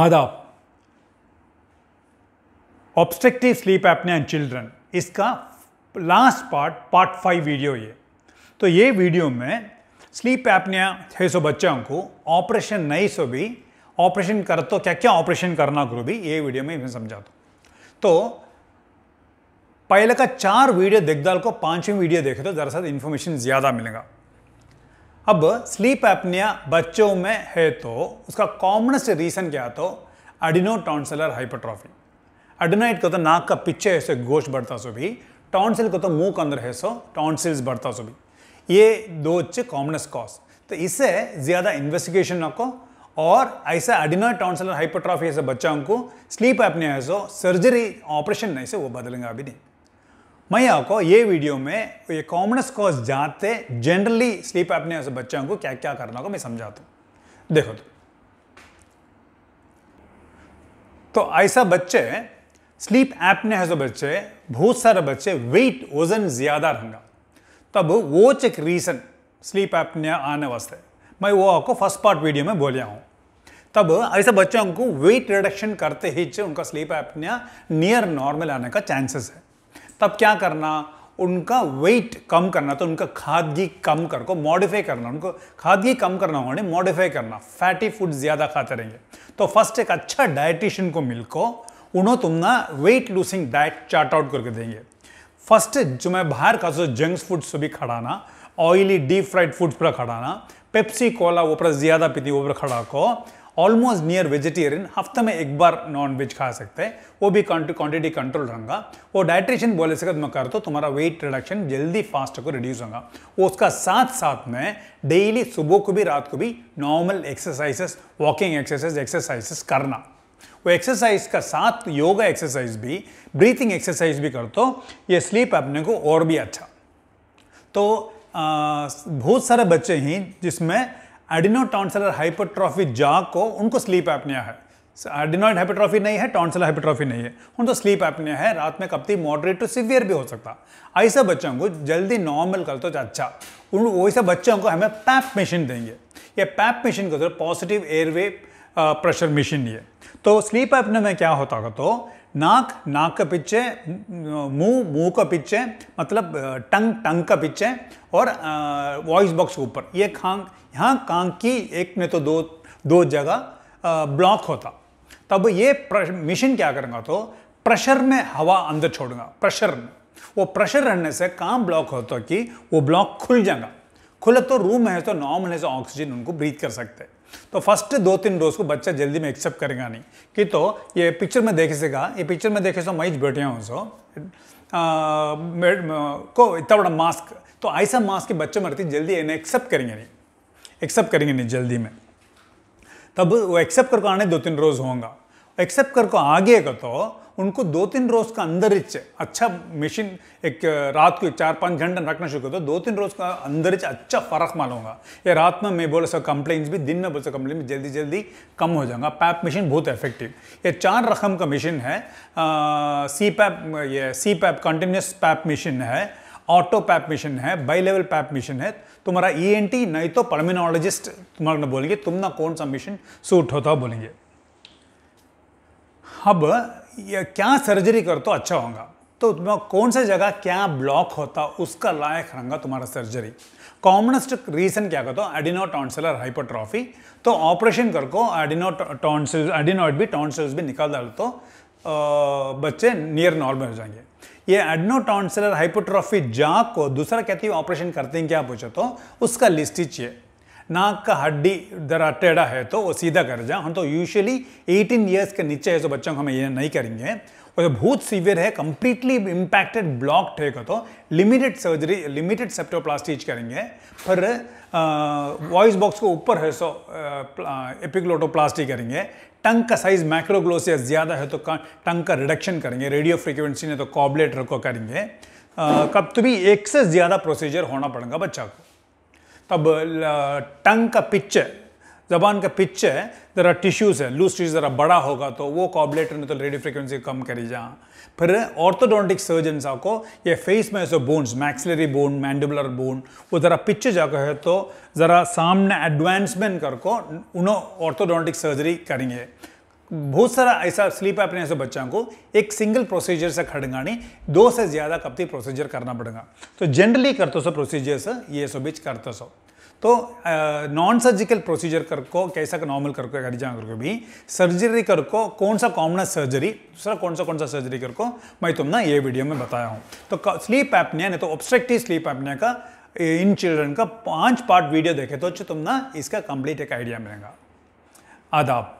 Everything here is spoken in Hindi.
आदाब obstructive sleep apnoea and children इसका last part part five video ये तो ये वीडियो में स्लीप एपनिया सो बच्चों को ऑपरेशन नहीं सो भी ऑपरेशन कर तो क्या क्या ऑपरेशन करना करो भी ये वीडियो में मैं समझा दो तो पहले का चार वीडियो देख दाल को पांचवी वीडियो देखे तो ज़रा सा इन्फॉर्मेशन ज़्यादा मिलेगा अब स्लीप एपनिया बच्चों में है तो उसका कॉमनेस्ट रीज़न क्या तो अडिनो अडिनोटॉन्सलर हाइपरट्रॉफी अडिनाइट को तो नाक का पीछे ऐसे गोश्त बढ़ता सो भी टॉन्सिल को तो मुंह के अंदर है सो टॉन्सिल्स बढ़ता सो भी ये दो कॉमनेस्ट कॉज तो इससे ज़्यादा इन्वेस्टिगेशन रखो और ऐसा अडिना टॉन्सलर हाइपरट्रॉफी ऐसे बच्चों को स्लीप एपनिया है सो सर्जरी ऑपरेशन नहीं से वो बदलेंगे अभी नहीं मैं आपको ये वीडियो में ये कॉमनस कॉज जानते जनरली स्लीप अपने से बच्चों को क्या क्या करना होगा मैं समझाता हूँ देखो तो तो ऐसा बच्चे स्लीप ऐपने है जो बच्चे बहुत सारे बच्चे वेट वजन ज़्यादा रहेंगे तब वो चेक रीज़न स्लीप ऐपने आने वास्ते मैं वो आपको फर्स्ट पार्ट वीडियो में बोलिया हूँ तब ऐसे बच्चों को वेट रिडक्शन करते ही उनका स्लीप ऐपनिया नियर नॉर्मल आने का चांसेस है तब क्या करना उनका वेट कम करना तो उनका खादगी कम कर को मॉडिफाई करना उनको खादगी कम करना होगा मॉडिफाई करना फैटी फूड ज़्यादा खाते रहेंगे तो फर्स्ट एक अच्छा डाइटिशियन को मिलको उन्हों तुम ना weight losing diet chart out करके देंगे फर्स्ट जो मैं बाहर का सो जंक्स फूड्स भी खड़ाना ऑयली डीप फ्राइड फूड्स पर खड़ाना पेप्सी कोला ऊपर ज़्यादा पीती ऊपर खड़ा को ऑलमोस्ट नियर वेजिटेरियन हफ्ते में एक बार नॉन वेज खा सकते हैं वो भी क्वांटिटी कंट्रोल रहेगा वो डाइट्रिशन बोले से मैं कर तो तुम्हारा वेट रिडक्शन जल्दी फास्ट को रिड्यूस होगा उसका साथ साथ में डेली सुबह को भी रात को भी normal exercises walking exercise exercises करना वो एक्सरसाइज का साथ योगा एक्सरसाइज भी ब्रीथिंग एक्सरसाइज भी कर तो ये स्लीप अपने को और भी अच्छा तो बहुत सारे बच्चे हैं जिसमें एडिनो टॉन्सलर हाइपरट्रॉफी जा को उनको स्लीप एपनिया है एडिनोइड हाइपरट्रॉफी नहीं है टॉन्सलर हाइपरट्रॉफी नहीं है उनको स्लीप एपनिया है रात में कपती मॉडरेट टू सिवियर भी हो सकता ऐसे बच्चों को जल्दी नॉर्मल कर तो अच्छा उन वैसे बच्चों को हमें पैप मशीन देंगे ये पैप मशीन के जरिए पॉजिटिव एयरवे प्रेशर मशीन ये तो स्लीप एपनिया में क्या होता होगा तो नाक नाक का पीछे मुंह मुंह का पीछे मतलब टंग टंग का पीछे और वॉइस बॉक्स के ऊपर ये खांग यहाँ कांग की एक में तो दो दो जगह ब्लॉक होता तब ये मिशन क्या करेगा तो प्रेशर में हवा अंदर छोड़ूंगा प्रेशर में वो प्रेशर रहने से काम ब्लॉक होता कि वो ब्लॉक खुल जाएगा खुला तो रूम है तो नॉर्मल है ऑक्सीजन तो उनको ब्रीथ कर सकते हैं तो फर्स्ट दो तीन डोज को बच्चा जल्दी में एक्सेप्ट करेगा नहीं कि तो ये पिक्चर में देखे सेगा ये पिक्चर में देखे सो मई बैठे हो सो को इतना बड़ा मास्क तो ऐसा मास्क के बच्चे मरते जल्दी इन्हें एक्सेप्ट करेंगे नहीं एक्सेप्ट करेंगे नहीं जल्दी में तब वो एक्सेप्ट करके आने दो तीन रोज़ होगा एक्सेप्ट करके आगे का तो उनको दो तीन रोज का अंदर इच अच्छा मशीन एक रात को चार पाँच घंटा रखना शुरू कर दो तो दो तीन रोज का अंदर इच अच्छा फर्क मालूंगा ये रात में मैं बोल सकता कंप्लेंट्स भी दिन में बोल सकता कंप्लेंट जल्दी जल्दी कम हो जाऊंगा पैप मशीन बहुत इफेक्टिव ये चार रकम का मशीन है सी पैप ये CPAP continuous PAP machine है ऑटो पैप मशीन है बाई लेवल पैप मशीन है तुम्हारा ई e नहीं तो पर्मिनोलॉजिस्ट तुम्हारा बोलेंगे तुम ना कौन सा मशीन सूट होता बोलेंगे अब ये क्या सर्जरी कर तो अच्छा होगा तो कौन सा जगह क्या ब्लॉक होता उसका लायक रहेगा तुम्हारा सर्जरी कॉमनेस्ट रीज़न क्या कहते हो एडिनो टॉन्सिलर हाइपोट्रॉफी तो ऑपरेशन करको एडिनो टॉन्सिल एडिनोइड भी टॉन्सिल्स भी निकाल डाल तो बच्चे नियर नॉर्मल हो जाएंगे ये एडिनो टॉन्सिलर हाइपोट्रॉफी जा को दूसरा कहती है ऑपरेशन करते हैं क्या पूछो तो उसका लिस्ट ही चाहिए नाक का हड्डी ज़रा टेढ़ा है तो वो सीधा कर जाए हम तो यूजुअली 18 ईयर्स के नीचे है तो बच्चों को हम ये नहीं करेंगे और जो बहुत सीवियर है कंप्लीटली इम्पैक्टेड ब्लॉक्ड है तो लिमिटेड सर्जरी लिमिटेड सेप्टोप्लास्टी करेंगे पर वॉइस बॉक्स को ऊपर है सो एपिक्लोटोप्लास्टी करेंगे टंग का साइज मैक्रोग्लोसिया ज़्यादा है तो टंग का रिडक्शन करेंगे रेडियो फ्रिक्वेंसी ने तो कॉबलेटर को करेंगे कब तो भी एक से ज़्यादा प्रोसीजर होना पड़ेगा बच्चा को तब टंग का पिच जबान का पिच है ज़रा टिश्यूज़ है लूज टिश्यू ज़रा बड़ा होगा तो वो कॉबलेटर ने तो रेडियो फ्रिक्वेंसी कम करी जा फिर ऑर्थोडोंटिक सर्जन साको ये फेस में ऐसे bones maxillary bone mandibular bone वो ज़रा पिच जाकर है तो ज़रा सामने एडवांसमेंट करको उन्होंने ऑर्थोडोंटिक सर्जरी करेंगे बहुत सारा ऐसा स्लीप अपने ऐसे बच्चों को एक सिंगल प्रोसीजर से खड़गाने दो से ज़्यादा तक प्रोसीजर करना पड़ेगा तो जनरली करते सो प्रोसीजर्स ये सो बीच करते सो तो नॉन सर्जिकल प्रोसीजर कर को कैसा नॉर्मल कर कर करके भी सर्जरी कर को कौन सा कॉमन सर्जरी दूसरा कौन सा कौन सा सर्जरी कर को मैं तुम ना ये वीडियो में बताया हूँ तो स्लीप एपनिया नहीं तो ऑब्स्ट्रक्टिव स्लीप एपनिया का इन चिल्ड्रन का पांच पार्ट वीडियो देखे तो तुम ना इसका कंप्लीट एक आइडिया मिलेगा आदाब